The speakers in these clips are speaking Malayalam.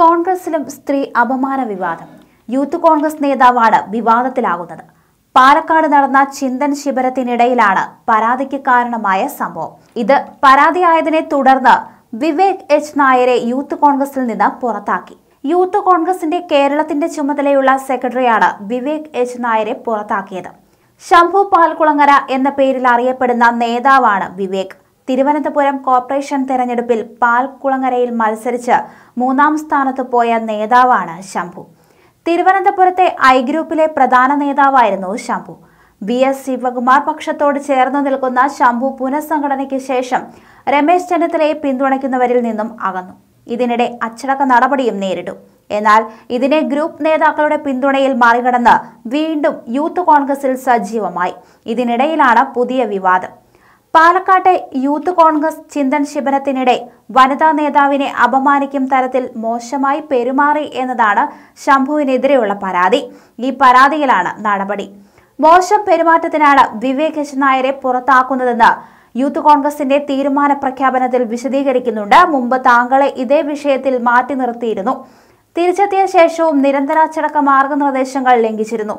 കോൺഗ്രസിലും സ്ത്രീ അപമാന വിവാദം യൂത്ത് കോൺഗ്രസ് നേതാവാണ് വിവാദത്തിലാകുന്നത് പാലക്കാട് നടന്ന ചിന്തൻ ശിബിരത്തിനിടയിലാണ് പരാതിക്ക് കാരണമായ സംഭവം ഇത് പരാതിയായതിനെ തുടർന്ന് വിവേക് എച്ച് നായരെ യൂത്ത് കോൺഗ്രസിൽ നിന്ന് പുറത്താക്കി യൂത്ത് കോൺഗ്രസിന്റെ കേരളത്തിന്റെ ചുമതലയുള്ള സെക്രട്ടറിയാണ് വിവേക് എച്ച് നായരെ പുറത്താക്കിയത് ശംഭു പാൽകുളങ്ങര എന്ന പേരിൽ അറിയപ്പെടുന്ന നേതാവാണ് വിവേക് തിരുവനന്തപുരം കോർപ്പറേഷൻ തെരഞ്ഞെടുപ്പിൽ പാൽക്കുളങ്ങരയിൽ മത്സരിച്ച് മൂന്നാം സ്ഥാനത്ത് പോയ നേതാവാണ് ശംഭു തിരുവനന്തപുരത്തെ ഐ ഗ്രൂപ്പിലെ പ്രധാന നേതാവായിരുന്നു ശംഭു വി എസ് ശിവകുമാർ പക്ഷത്തോട് ചേർന്നു നിൽക്കുന്ന ശംഭു പുനഃസംഘടനയ്ക്ക് ശേഷം രമേശ് ചെന്നിത്തലയെ പിന്തുണയ്ക്കുന്നവരിൽ നിന്നും അകന്നു ഇതിനിടെ അച്ചടക്ക നടപടിയും നേരിട്ടു എന്നാൽ ഇതിനെ ഗ്രൂപ്പ് നേതാക്കളുടെ പിന്തുണയിൽ മറികടന്ന് വീണ്ടും യൂത്ത് കോൺഗ്രസിൽ സജീവമായി ഇതിനിടയിലാണ് പുതിയ വിവാദം പാലക്കാട്ടെ യൂത്ത് കോൺഗ്രസ് ചിന്തൻ ശിബിരത്തിനിടെ വനിതാ നേതാവിനെ അപമാനിക്കും തരത്തിൽ മോശമായി പെരുമാറി എന്നതാണ് ശംഭുവിനെതിരെയുള്ള പരാതി ഈ പരാതിയിലാണ് നടപടി മോശം പെരുമാറ്റത്തിനാണ് വിവേക് നായരെ പുറത്താക്കുന്നതെന്ന് യൂത്ത് കോൺഗ്രസിന്റെ തീരുമാന പ്രഖ്യാപനത്തിൽ വിശദീകരിക്കുന്നുണ്ട് മുമ്പ് താങ്കളെ ഇതേ വിഷയത്തിൽ മാറ്റി നിർത്തിയിരുന്നു തിരിച്ചെത്തിയ ശേഷവും നിരന്തരാച്ചടക്ക മാർഗനിർദ്ദേശങ്ങൾ ലംഘിച്ചിരുന്നു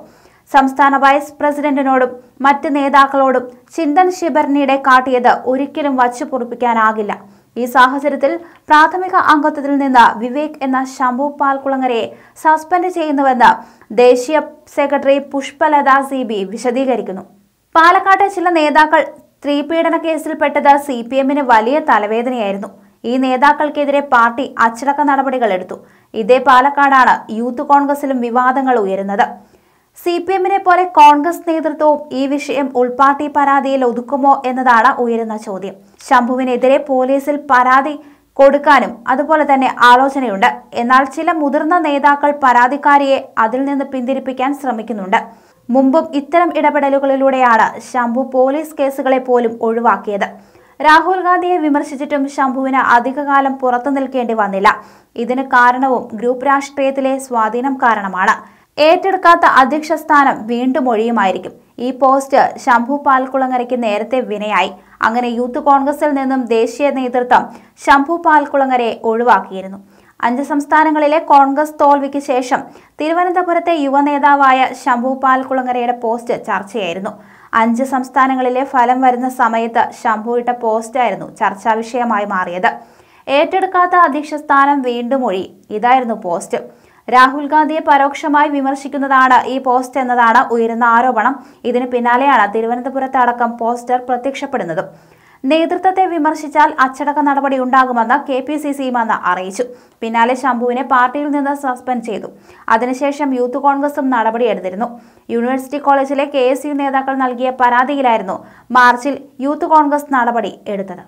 സംസ്ഥാന വൈസ് പ്രസിഡന്റിനോടും മറ്റ് നേതാക്കളോടും ചിന്തൻ ശിബറിനിടെ കാട്ടിയത് ഒരിക്കലും വച്ചു പൊറുപ്പിക്കാനാകില്ല ഈ സാഹചര്യത്തിൽ പ്രാഥമിക അംഗത്വത്തിൽ നിന്ന് വിവേക് എന്ന ശംഭു പാൽക്കുളങ്ങരയെ സസ്പെൻഡ് ചെയ്യുന്നുവെന്ന് ദേശീയ സെക്രട്ടറി പുഷ്പലത സി ബി വിശദീകരിക്കുന്നു പാലക്കാട്ടെ ചില നേതാക്കൾ സ്ത്രീപീഡന കേസിൽപ്പെട്ടത് സി പി എമ്മിന് വലിയ തലവേദനയായിരുന്നു ഈ നേതാക്കൾക്കെതിരെ പാർട്ടി അച്ചടക്ക നടപടികൾ എടുത്തു ഇതേ പാലക്കാടാണ് യൂത്ത് കോൺഗ്രസിലും വിവാദങ്ങൾ ഉയരുന്നത് സി പി എമ്മിനെ പോലെ കോൺഗ്രസ് നേതൃത്വവും ഈ വിഷയം ഉൾപാർട്ടി പരാതിയിൽ ഒതുക്കുമോ എന്നതാണ് ഉയരുന്ന ചോദ്യം ശംഭുവിനെതിരെ പോലീസിൽ പരാതി കൊടുക്കാനും അതുപോലെ തന്നെ ആലോചനയുണ്ട് എന്നാൽ ചില മുതിർന്ന നേതാക്കൾ പരാതിക്കാരിയെ അതിൽ നിന്ന് പിന്തിരിപ്പിക്കാൻ ശ്രമിക്കുന്നുണ്ട് മുമ്പും ഇത്തരം ഇടപെടലുകളിലൂടെയാണ് ശംഭു പോലീസ് കേസുകളെ പോലും ഒഴിവാക്കിയത് രാഹുൽ ഗാന്ധിയെ വിമർശിച്ചിട്ടും ശംഭുവിന് അധികകാലം പുറത്തു നിൽക്കേണ്ടി വന്നില്ല ഇതിന് കാരണവും ഗ്രൂപ്പ് രാഷ്ട്രീയത്തിലെ സ്വാധീനം കാരണമാണ് ഏറ്റെടുക്കാത്ത അധ്യക്ഷ സ്ഥാനം വീണ്ടും ഒഴിയുമായിരിക്കും ഈ പോസ്റ്റ് ശംഭു പാൽക്കുളങ്ങരയ്ക്ക് നേരത്തെ വിനയായി അങ്ങനെ യൂത്ത് കോൺഗ്രസിൽ നിന്നും ദേശീയ നേതൃത്വം ശംഭു പാൽക്കുളങ്ങരയെ ഒഴിവാക്കിയിരുന്നു അഞ്ച് സംസ്ഥാനങ്ങളിലെ കോൺഗ്രസ് തോൽവിക്ക് ശേഷം തിരുവനന്തപുരത്തെ യുവനേതാവായ ശംഭു പാൽക്കുളങ്ങരയുടെ പോസ്റ്റ് ചർച്ചയായിരുന്നു അഞ്ച് സംസ്ഥാനങ്ങളിലെ ഫലം വരുന്ന സമയത്ത് ശംഭുവിട്ട പോസ്റ്റായിരുന്നു ചർച്ചാ വിഷയമായി മാറിയത് ഏറ്റെടുക്കാത്ത അധ്യക്ഷ സ്ഥാനം വീണ്ടും ഒഴി ഇതായിരുന്നു പോസ്റ്റ് രാഹുൽ ഗാന്ധിയെ പരോക്ഷമായി വിമർശിക്കുന്നതാണ് ഈ പോസ്റ്റ് എന്നതാണ് ഉയരുന്ന ആരോപണം ഇതിന് പിന്നാലെയാണ് തിരുവനന്തപുരത്ത് അടക്കം പോസ്റ്റർ പ്രത്യക്ഷപ്പെടുന്നത് നേതൃത്വത്തെ വിമർശിച്ചാൽ അച്ചടക്ക നടപടി ഉണ്ടാകുമെന്ന് കെ പി സി സി അന്ന് അറിയിച്ചു പിന്നാലെ ശംഭുവിനെ പാർട്ടിയിൽ നിന്ന് സസ്പെൻഡ് ചെയ്തു അതിനുശേഷം യൂത്ത് കോൺഗ്രസും നടപടിയെടുത്തിരുന്നു യൂണിവേഴ്സിറ്റി കോളേജിലെ കെ നേതാക്കൾ നൽകിയ പരാതിയിലായിരുന്നു മാർച്ചിൽ യൂത്ത് കോൺഗ്രസ് നടപടി എടുത്തത്